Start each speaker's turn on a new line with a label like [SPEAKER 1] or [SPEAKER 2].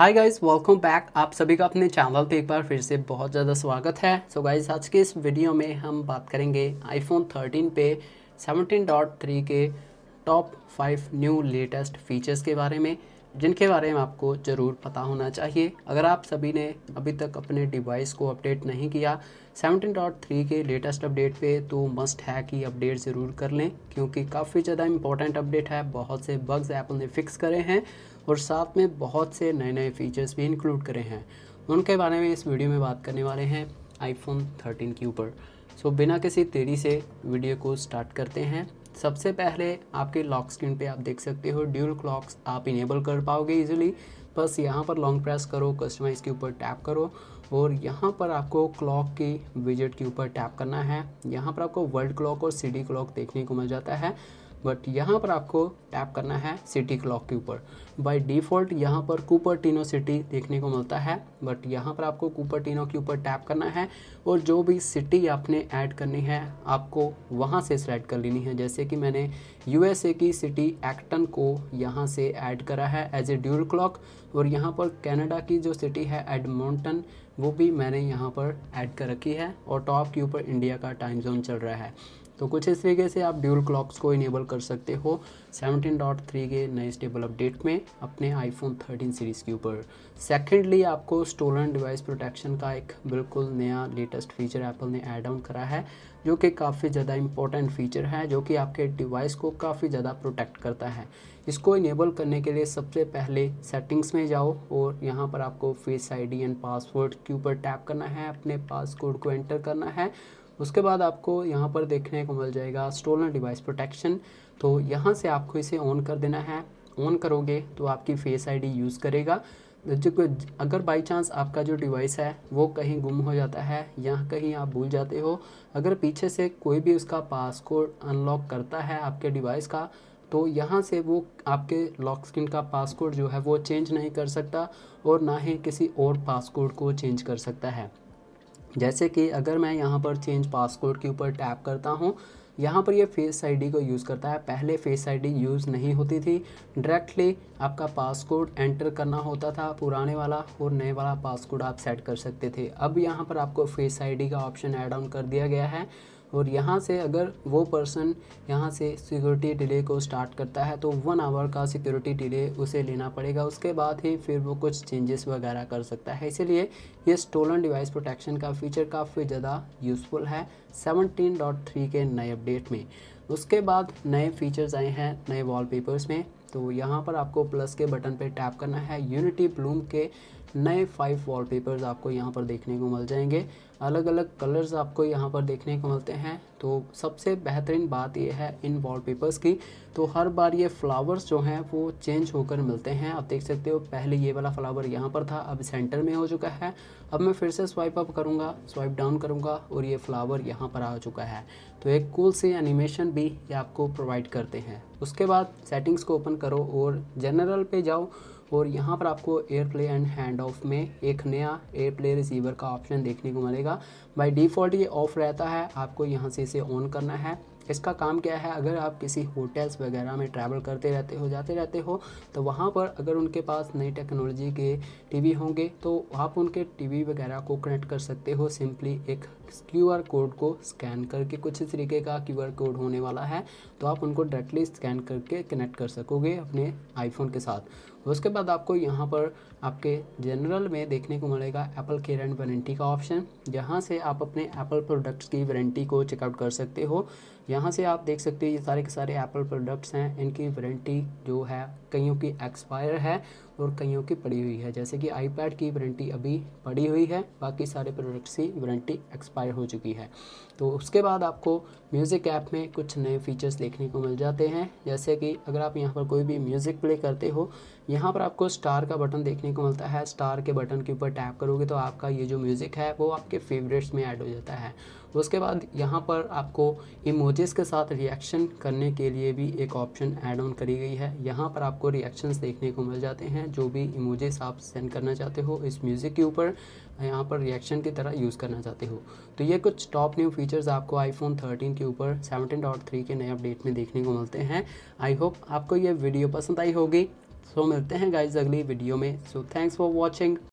[SPEAKER 1] hi guys welcome back आप सभी का अपने चैनल पे एक बार फिर से बहुत ज़्यादा स्वागत है सो so गाइस आज के इस वीडियो में हम बात करेंगे आईफोन 13 पे 17.3 के top five new latest features के बारे में जिनके बारे में आपको ज़रूर पता होना चाहिए अगर आप सभी ने अभी तक अपने डिवाइस को अपडेट नहीं किया 17.3 के लेटेस्ट अपडेट पे तो मस्ट है कि अपडेट ज़रूर कर लें क्योंकि काफ़ी ज़्यादा इंपॉर्टेंट अपडेट है बहुत से बग्स ऐप ने फिक्स करे हैं और साथ में बहुत से नए नए फीचर्स भी इंक्लूड करे हैं उनके बारे में इस वीडियो में बात करने वाले हैं आईफोन 13 के ऊपर सो बिना किसी देरी से वीडियो को स्टार्ट करते हैं सबसे पहले आपके लॉक स्क्रीन पे आप देख सकते हो ड्यूल क्लॉक्स आप इनेबल कर पाओगे इजीली बस यहाँ पर लॉन्ग प्रेस करो कस्टमाइज़ के ऊपर टैप करो और यहाँ पर आपको क्लॉक की विजिट के ऊपर टैप करना है यहाँ पर आपको वर्ल्ड क्लॉक और सिटी क्लॉक देखने को मिल जाता है बट यहाँ पर आपको टैप करना है सिटी क्लॉक के ऊपर बाय डिफ़ॉल्ट यहाँ पर कूपर टीनो सिटी देखने को मिलता है बट यहाँ पर आपको कूपर टीनो के ऊपर टैप करना है और जो भी सिटी आपने ऐड करनी है आपको वहाँ से सेलेक्ट कर लेनी है जैसे कि मैंने यूएसए की सिटी एक्टन को यहाँ से ऐड करा है एज ए ड्यूर क्लॉक और यहाँ पर कैनेडा की जो सिटी है एडमोंटन वो भी मैंने यहाँ पर ऐड कर रखी है और टॉप के ऊपर इंडिया का टाइम जोन चल रहा है तो कुछ इस तरीके से आप ड्यूल क्लॉक्स को इनेबल कर सकते हो 17.3 के नए स्टेबल अपडेट में अपने आईफोन 13 सीरीज़ के ऊपर सेकेंडली आपको स्टोलन डिवाइस प्रोटेक्शन का एक बिल्कुल नया लेटेस्ट फीचर एप्पल ने एड ऑन करा है जो कि काफ़ी ज़्यादा इंपॉर्टेंट फीचर है जो कि आपके डिवाइस को काफ़ी ज़्यादा प्रोटेक्ट करता है इसको इनेबल करने के लिए सबसे पहले सेटिंग्स में जाओ और यहाँ पर आपको फेस आईडी एंड पासवर्ड के ऊपर टैप करना है अपने पासवर्ड को एंटर करना है उसके बाद आपको यहाँ पर देखने को मिल जाएगा स्टोलन डिवाइस प्रोटेक्शन तो यहाँ से आपको इसे ऑन कर देना है ऑन करोगे तो आपकी फेस आईडी यूज़ करेगा जो अगर बाई चांस आपका जो डिवाइस है वो कहीं गुम हो जाता है या कहीं आप भूल जाते हो अगर पीछे से कोई भी उसका पासकोड अनलॉक करता है आपके डिवाइस का तो यहाँ से वो आपके लॉक स्क्रीन का पासकोड जो है वो चेंज नहीं कर सकता और ना ही किसी और पासकोड को चेंज कर सकता है जैसे कि अगर मैं यहाँ पर चेंज पासकोड के ऊपर टैप करता हूँ यहाँ पर ये फेस आईडी को यूज़ करता है पहले फेस आईडी यूज़ नहीं होती थी डायरेक्टली आपका पासकोड एंटर करना होता था पुराने वाला और नए वाला पासकोड आप सेट कर सकते थे अब यहाँ पर आपको फेस आईडी का ऑप्शन एड ऑन कर दिया गया है और यहाँ से अगर वो पर्सन यहाँ से सिक्योरिटी डिले को स्टार्ट करता है तो वन आवर का सिक्योरिटी डिले उसे लेना पड़ेगा उसके बाद ही फिर वो कुछ चेंजेस वगैरह कर सकता है इसीलिए ये स्टोलन डिवाइस प्रोटेक्शन का फीचर काफ़ी ज़्यादा यूज़फुल है 17.3 के नए अपडेट में उसके बाद नए फीचर्स आए हैं नए वॉलपेपर्स में तो यहाँ पर आपको प्लस के बटन पे टैप करना है यूनिटी ब्लूम के नए फाइव वॉलपेपर्स आपको यहाँ पर देखने को मिल जाएंगे अलग अलग कलर्स आपको यहाँ पर देखने को मिलते हैं तो सबसे बेहतरीन बात यह है इन वॉलपेपर्स की तो हर बार ये फ्लावर्स जो हैं वो चेंज होकर मिलते हैं आप देख सकते हो पहले ये वाला फ्लावर यहाँ पर था अब सेंटर में हो चुका है अब मैं फिर से स्वाइप अप करूँगा स्वाइप डाउन करूँगा और ये फ्लावर यहाँ पर आ चुका है तो एक कूल से एनिमेशन भी ये आपको प्रोवाइड करते हैं उसके बाद सेटिंग्स को ओपन करो और जनरल पे जाओ और यहाँ पर आपको AirPlay and Handoff में एक नया एयर प्ले रिसीवर का ऑप्शन देखने को मिलेगा बाई डिफ़ॉल्ट ये ऑफ रहता है आपको यहाँ से इसे ऑन करना है इसका काम क्या है अगर आप किसी होटल्स वगैरह में ट्रैवल करते रहते हो जाते रहते हो तो वहाँ पर अगर उनके पास नई टेक्नोलॉजी के टीवी होंगे तो आप उनके टीवी वगैरह को कनेक्ट कर सकते हो सिंपली एक क्यू आर कोड को स्कैन करके कुछ इस तरीके का क्यू आर कोड होने वाला है तो आप उनको डायरेक्टली स्कैन करके कनेक्ट कर सकोगे अपने आईफोन के साथ उसके बाद बाद आपको यहाँ पर आपके जनरल में देखने को मिलेगा एप्पल केयर एंड वारंटी का ऑप्शन जहाँ से आप अपने एप्पल प्रोडक्ट्स की वारंटी को चेकआउट कर सकते हो यहाँ से आप देख सकते हो ये सारे के सारे एप्पल प्रोडक्ट्स हैं इनकी वारंटी जो है कईयों की एक्सपायर है और कईयों की पड़ी हुई है जैसे कि आईपैड की वारंटी अभी पड़ी हुई है बाकी सारे प्रोडक्ट्स की वारंटी एक्सपायर हो चुकी है तो उसके बाद आपको म्यूज़िक ऐप में कुछ नए फीचर्स देखने को मिल जाते हैं जैसे कि अगर आप यहाँ पर कोई भी म्यूज़िक प्ले करते हो यहाँ पर आपको स्टार का बटन देखने को मिलता है स्टार के बटन के ऊपर टैप करोगे तो आपका ये जो म्यूज़िक है वो आपके फेवरेट्स में ऐड हो जाता है उसके बाद यहाँ पर आपको इमोजेस के साथ रिएक्शन करने के लिए भी एक ऑप्शन ऐड ऑन करी गई है यहाँ पर आपको रिएक्शंस देखने को मिल जाते हैं जो भी इमोजेस आप सेंड करना चाहते हो इस म्यूज़िक के ऊपर यहाँ पर रिएक्शन की तरह यूज़ करना चाहते हो तो ये कुछ टॉप न्यू फीचर्स आपको आईफोन 13 के ऊपर 17.3 के नए अपडेट में देखने को मिलते हैं आई होप आपको ये वीडियो पसंद आई होगी सो so, मिलते हैं गाइज अगली वीडियो में सो थैंक्स फॉर वॉचिंग